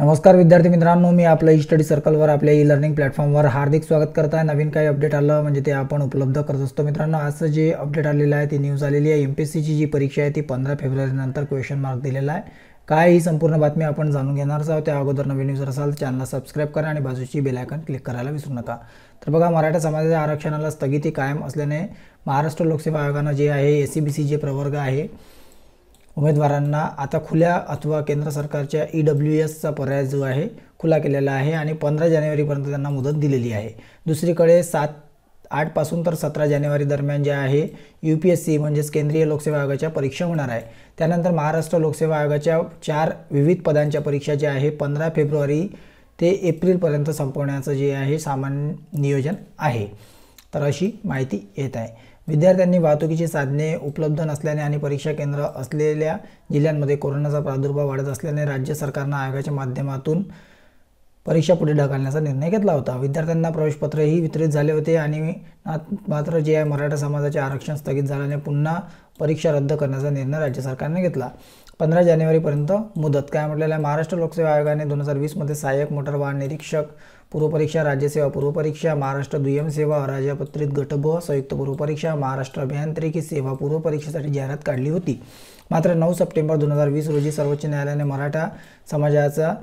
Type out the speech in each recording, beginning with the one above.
नमस्कार विद्यार्थी मित्रांनो मी आपलं ई स्टडी सर्कलवर आपल्या ई लर्निंग प्लैटफॉर्म पर हार्दिक स्वागत करता है नवन काही अपडेट आलं म्हणजे ते उपलब्ध करो असतो आज जे अपडेट आलेलं आहे ती न्यूज आलेली आहे एम पी एस सीची जी परीक्षा है ती पंद्रह पंधरा नर क्वेश्चन मार्क दिलेला आहे काय ही संपूर्ण बातमी आपण जाणून घेणारच आहोत त्या अगोदर नवीन न्यूज असाल चॅनलला सबस्क्राईब करा आणि बाजूची बेलायकन क्लिक करायला विसरू नका तो बघा मराठा समाजाच्या आरक्षणाला स्थगि कायम असल्याने महाराष्ट्र लोकसेवा आयोगानं जे है एस सी बी सी जे प्रवर्ग है उमेदवारांना आता खुल्या अथवा केंद्र सरकारच्या ई डब्ल्यू एसचा पर्याय जो आहे खुला केलेला आहे आणि पंधरा जानेवारीपर्यंत त्यांना मुदत दिलेली आहे दुसरीकडे सात आठपासून तर सतरा जानेवारी दरम्यान जे आहे यू पी एस सी म्हणजेच केंद्रीय लोकसेवा आयोगाच्या परीक्षा होणार आहे त्यानंतर महाराष्ट्र लोकसेवा आयोगाच्या चार विविध पदांच्या परीक्षा ज्या आहे पंधरा फेब्रुवारी ते एप्रिलपर्यंत संपवण्याचं जे आहे सामान्य नियोजन आहे तर अशी माहिती येत आहे विद्यार्थ्यांनी वाहतुकीची साधने उपलब्ध नसल्याने आणि परीक्षा केंद्र असलेल्या जिल्ह्यांमध्ये कोरोनाचा प्रादुर्भाव वाढत असल्याने राज्य सरकारनं आयोगाच्या माध्यमातून परीक्षा पुढे ढकलण्याचा निर्णय घेतला होता विद्यार्थ्यांना प्रवेशपत्रही वितरित झाले होते आणि मात्र जे आहे मराठा समाजाचे आरक्षण स्थगित झाल्याने पुन्हा परीक्षा रद्द करण्याचा निर्णय राज्य सरकारने घेतला पंधरा जानेवारीपर्यंत मुदत काय म्हटलेलं आहे महाराष्ट्र लोकसेवा आयोगाने दोन हजार वीसमध्ये सहाय्यक मोटर वाहन निरीक्षक पूर्वपरीक्षा राज्यसेवा पूर्वपरीक्षा महाराष्ट्र दुय्यम सेवा अराजपत्रित गट संयुक्त पूर्वपरीक्षा महाराष्ट्र अभियांत्रिकी सेवा पूर्वपरीक्षेसाठी जाहिरात काढली होती मात्र नऊ सप्टेंबर दोन हजार वीस रोजी सर्वोच्च न्यायालयाने मराठा समाजाचा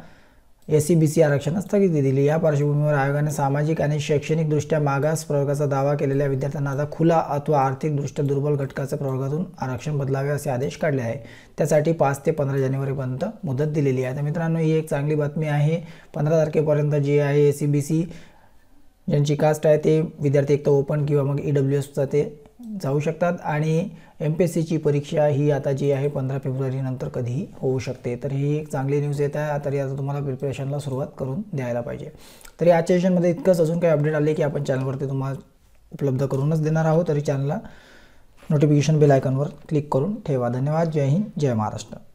एस सी बी सी आरक्षण स्थगिती दिली या पार्श्वभूमीवर आयोगाने सामाजिक आणि शैक्षणिकदृष्ट्या मागास प्रवर्गाचा दावा केलेल्या विद्यार्थ्यांना आता खुला अथवा आर्थिकदृष्ट्या दुर्बल घटकाच्या प्रवर्गातून आरक्षण बदलावे असे आदेश काढले आहे त्यासाठी पाच ते पंधरा जानेवारीपर्यंत मुदत दिलेली आहे तर मित्रांनो ही एक चांगली बातमी आहे पंधरा तारखेपर्यंत जी आहे ए सी बी सी ज्यांची कास्ट आहे ते विद्यार्थी एक तर ओपन किंवा मग ई e डब्ल्यू एसचा ते जाऊ शकतात आणि एम पी एस सीची परीक्षा ही आता जी आहे पंधरा फेब्रुवारीनंतर कधीही होऊ शकते तर ही एक चांगली न्यूज येत आहे तरी आता तुम्हाला प्रिपरेशनला सुरुवात करून द्यायला पाहिजे तरी या सेशनमध्ये इतकंच अजून काही अपडेट आले की आपण चॅनलवरती तुम्हाला उपलब्ध करूनच देणार आहोत तरी चॅनलला नोटिफिकेशन बेल आयकॉनवर क्लिक करून ठेवा धन्यवाद जय हिंद जय महाराष्ट्र